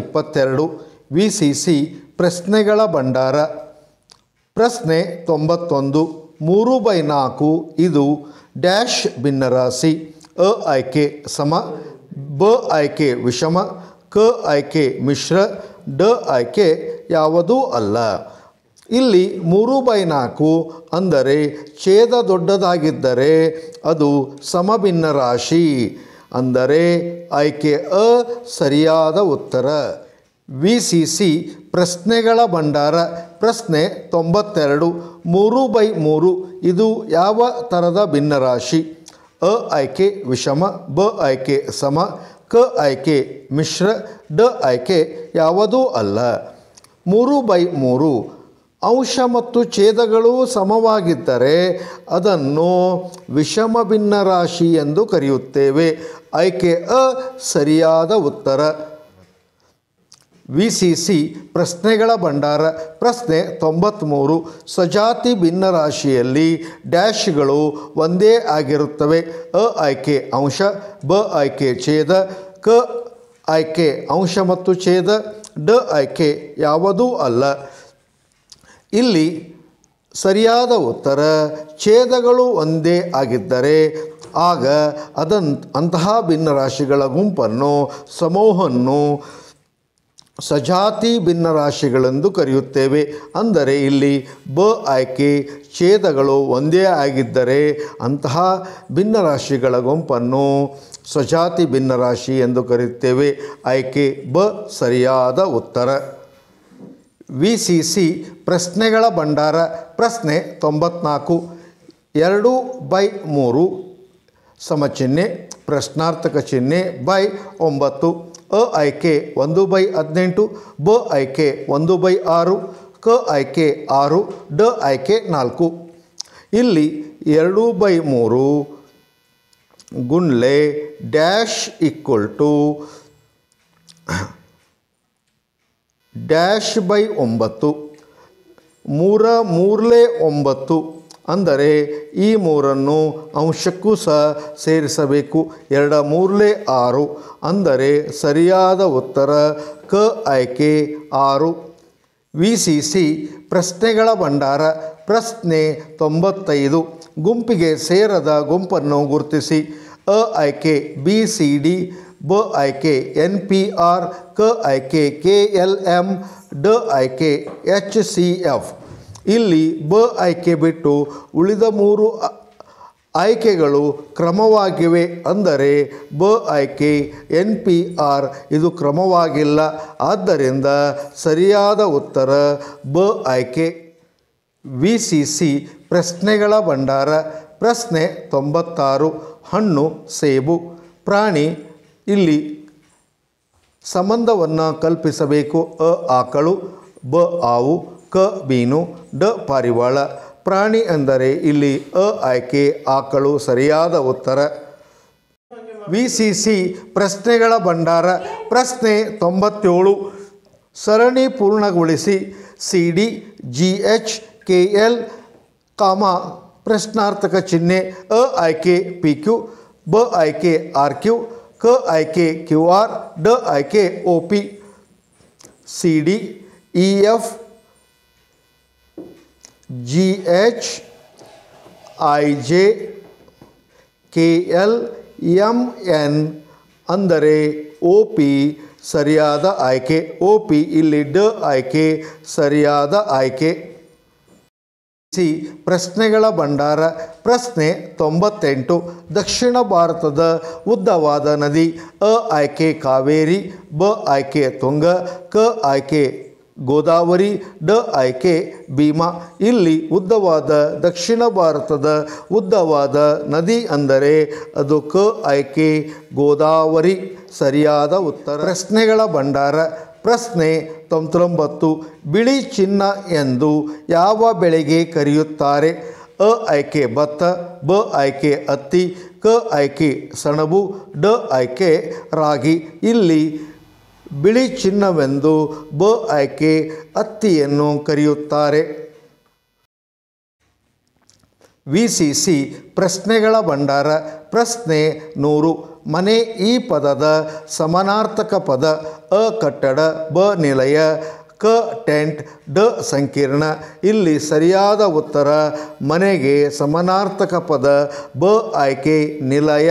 ಇಪ್ಪತ್ತೆರಡು V C C ಪ್ರಶ್ನೆಗಳ ಭಂಡಾರ ಪ್ರಶ್ನೆ ತೊಂಬತ್ತೊಂದು ಮೂರು ಬೈ ನಾಲ್ಕು ಇದು ಡ್ಯಾಶ್ ಭಿನ್ನರಾಶಿ ಅ ಆಯ್ಕೆ ಸಮ ಬ ಆಯ್ಕೆ ವಿಷಮ ಕ ಆಯ್ಕೆ ಮಿಶ್ರ ಡ ಆಯ್ಕೆ ಯಾವುದೂ ಅಲ್ಲ ಇಲ್ಲಿ ಮೂರು ಬೈ ನಾಲ್ಕು ಅಂದರೆ ಛೇದ ದೊಡ್ಡದಾಗಿದ್ದರೆ ಅದು ಸಮಭಿನ್ನ ರಾಶಿ ಅಂದರೆ ಆಯ್ಕೆ ಅ ಸರಿಯಾದ ಉತ್ತರ ವಿ ಸಿ ಸಿ ಪ್ರಶ್ನೆಗಳ ಭಂಡಾರ ಪ್ರಶ್ನೆ ತೊಂಬತ್ತೆರಡು ಮೂರು ಬೈ ಮೂರು ಇದು ಯಾವ ಥರದ ಭಿನ್ನರಾಶಿ ಅ ಆಯ್ಕೆ ವಿಷಮ ಬ ಆಯ್ಕೆ ಸಮ ಕ ಆಯ್ಕೆ ಮಿಶ್ರ ಡ ಆಯ್ಕೆ ಯಾವುದೂ ಅಲ್ಲ ಮೂರು ಬೈ ಮೂರು ಅಂಶ ಮತ್ತು ಛೇದಗಳು ಸಮವಾಗಿದ್ದರೆ ಅದನ್ನು ವಿಷಮ ಭಿನ್ನ ರಾಶಿ ಎಂದು ಕರೆಯುತ್ತೇವೆ ಆಯ್ಕೆ ಅ ಸರಿಯಾದ ಉತ್ತರ ವಿ ಸಿ ಸಿ ಪ್ರಶ್ನೆಗಳ ಭಂಡಾರ ಪ್ರಶ್ನೆ ತೊಂಬತ್ತ್ಮೂರು ಸ್ವಜಾತಿ ರಾಶಿಯಲ್ಲಿ ಡ್ಯಾಶ್ಗಳು ಒಂದೇ ಆಗಿರುತ್ತವೆ ಅ ಆಯ್ಕೆ ಅಂಶ ಬ ಆಯ್ಕೆ ಛೇದ ಕ ಆಯ್ಕೆ ಅಂಶ ಮತ್ತು ಛೇದ ಡ ಆಯ್ಕೆ ಯಾವುದೂ ಅಲ್ಲ ಇಲ್ಲಿ ಸರಿಯಾದ ಉತ್ತರ ಛೇದಗಳು ಒಂದೇ ಆಗಿದ್ದರೆ ಆಗ ಅದನ್ ಅಂತಹ ಭಿನ್ನರಾಶಿಗಳ ಗುಂಪನ್ನು ಸಮೂಹವನ್ನು ಸಜಾತಿ ಭಿನ್ನರಾಶಿಗಳೆಂದು ಕರೆಯುತ್ತೇವೆ ಅಂದರೆ ಇಲ್ಲಿ ಬ ಆಯ್ಕೆ ಛೇದಗಳು ಒಂದೇ ಆಗಿದ್ದರೆ ಅಂತಹ ಭಿನ್ನರಾಶಿಗಳ ಗುಂಪನ್ನು ಸಜಾತಿ ಭಿನ್ನರಾಶಿ ಎಂದು ಕರೆಯುತ್ತೇವೆ ಆಯ್ಕೆ ಬ ಸರಿಯಾದ ಉತ್ತರ ವಿ ಸಿ ಸಿ ಪ್ರಶ್ನೆಗಳ ಭಂಡಾರ ಪ್ರಶ್ನೆ ತೊಂಬತ್ನಾಲ್ಕು ಎರಡು ಬೈ ಮೂರು ಸಮಚಿಹ್ನೆ ಪ್ರಶ್ನಾರ್ಥಕ ಚಿಹ್ನೆ ಬೈ ಒಂಬತ್ತು ಅ ಆಯ್ಕೆ ಒಂದು ಬೈ ಹದಿನೆಂಟು ಬ ಆಯ್ಕೆ ಒಂದು ಬೈ ಆರು ಕ ಆಯ್ಕೆ ಆರು ಡ ಆಯ್ಕೆ ನಾಲ್ಕು ಇಲ್ಲಿ ಎರಡು ಬೈ ಮೂರು ಗುಂಡ್ಲೆ dash equal to dash by ಒಂಬತ್ತು ಮೂರ ಮೂರಲೇ ಒಂಬತ್ತು ಅಂದರೆ ಈ ಮೂರನ್ನು ಅಂಶಕ್ಕೂ ಸಹ ಸೇರಿಸಬೇಕು ಎರಡು ಮೂರಲೇ ಆರು ಅಂದರೆ ಸರಿಯಾದ ಉತ್ತರ ಕ ಆಯ್ಕೆ ಆರು ವಿ ಸಿ ಸಿ ಪ್ರಶ್ನೆಗಳ ಭಂಡಾರ ಪ್ರಶ್ನೆ ತೊಂಬತ್ತೈದು ಗುಂಪಿಗೆ ಸೇರದ ಗುಂಪನ್ನು ಗುರುತಿಸಿ ಅ ಆಯ್ಕೆ ಬಿ ಸಿ ಡಿ ಬ ಆಯ್ಕೆ ಎನ್ ಪಿ ಆರ್ ಕ ಆಯ್ಕೆ ಕೆ ಎಲ್ ಎಮ್ ಡ ಆಯ್ಕೆ ಎಚ್ ಸಿ ಎಫ್ ಇಲ್ಲಿ ಬ ಆಯ್ಕೆ ಬಿಟ್ಟು ಉಳಿದ ಮೂರು ಆಯ್ಕೆಗಳು ಕ್ರಮವಾಗಿವೆ ಅಂದರೆ ಬ ಆಯ್ಕೆ ಎನ್ ಪಿ ಆರ್ ಇದು ಕ್ರಮವಾಗಿಲ್ಲ ಆದ್ದರಿಂದ ಸರಿಯಾದ ಉತ್ತರ ಬ ಆಯ್ಕೆ ವಿ ಸಿ ಸಿ ಪ್ರಶ್ನೆಗಳ ಭಂಡಾರ ಪ್ರಶ್ನೆ ತೊಂಬತ್ತಾರು ಹಣ್ಣು ಸೇಬು ಪ್ರಾಣಿ ಇಲ್ಲಿ ಸಂಬಂಧವನ್ನು ಕಲ್ಪಿಸಬೇಕು ಅ ಆಕಳು ಬ ಆವು ಕ ಬೀನು ಡ ಪಾರಿವಾಳ ಪ್ರಾಣಿ ಅಂದರೆ ಇಲ್ಲಿ ಅ ಆಯ್ಕೆ ಆಕಳು ಸರಿಯಾದ ಉತ್ತರ ವಿ ಸಿ ಸಿ ಪ್ರಶ್ನೆಗಳ ಭಂಡಾರ ಪ್ರಶ್ನೆ ತೊಂಬತ್ತೇಳು ಸರಣಿ ಪೂರ್ಣಗೊಳಿಸಿ C D G H K L comma ಪ್ರಶ್ನಾರ್ಥಕ ಚಿಹ್ನೆ ಅ ಆಯ್ಕೆ ಪಿ ಕ್ಯೂ ಬ ಆಯ್ಕೆ ಆರ್ ಕ್ಯೂ ऐ के Q R D A K O P C D E F G H I J K L M N अरे ओ पी सर आय्के O P इले आय्के सर आय्के ಸಿ ಪ್ರಶ್ನೆಗಳ ಭಂಡಾರ ಪ್ರಶ್ನೆ ತೊಂಬತ್ತೆಂಟು ದಕ್ಷಿಣ ಭಾರತದ ಉದ್ದವಾದ ನದಿ ಅ ಆಯ್ಕೆ ಕಾವೇರಿ ಬ ಆಯ್ಕೆ ತುಂಗ ಕ ಆಯ್ಕೆ ಗೋದಾವರಿ ಡ ಆಯ್ಕೆ ಭೀಮಾ ಇಲ್ಲಿ ಉದ್ದವಾದ ದಕ್ಷಿಣ ಭಾರತದ ಉದ್ದವಾದ ನದಿ ಅಂದರೆ ಅದು ಕ ಆಯ್ಕೆ ಗೋದಾವರಿ ಸರಿಯಾದ ಉತ್ತರ ಪ್ರಶ್ನೆಗಳ ಭಂಡಾರ ಪ್ರಶ್ನೆ ತೊಂಬತ್ತೊಂಬತ್ತು ಬಿಳಿ ಚಿನ್ನ ಎಂದು ಯಾವ ಬೆಳೆಗೆ ಕರೆಯುತ್ತಾರೆ ಅ ಆಯ್ಕೆ ಭತ್ತ ಬ ಆಯ್ಕೆ ಅತ್ತಿ ಕ ಆಯ್ಕೆ ಸಣಬು ಡ ಆಯ್ಕೆ ರಾಗಿ ಇಲ್ಲಿ ಬಿಳಿ ಚಿನ್ನವೆಂದು ಬ ಆಯ್ಕೆ ಅತ್ತಿಯನ್ನು ಕರೆಯುತ್ತಾರೆ ವಿ ಸಿ ಸಿ ಪ್ರಶ್ನೆಗಳ ಭಂಡಾರ ಪ್ರಶ್ನೆ ನೂರು ಮನೆ ಈ ಪದದ ಸಮಾನಾರ್ಥಕ ಪದ ಅ ಕಟ್ಟಡ ಬ ನಿಲಯ ಕ ಟೆಂಟ್ ಡ ಸಂಕೀರ್ಣ ಇಲ್ಲಿ ಸರಿಯಾದ ಉತ್ತರ ಮನೆಗೆ ಸಮಾನಾರ್ಥಕ ಪದ ಬ ಆಯ್ಕೆ ನಿಲಯ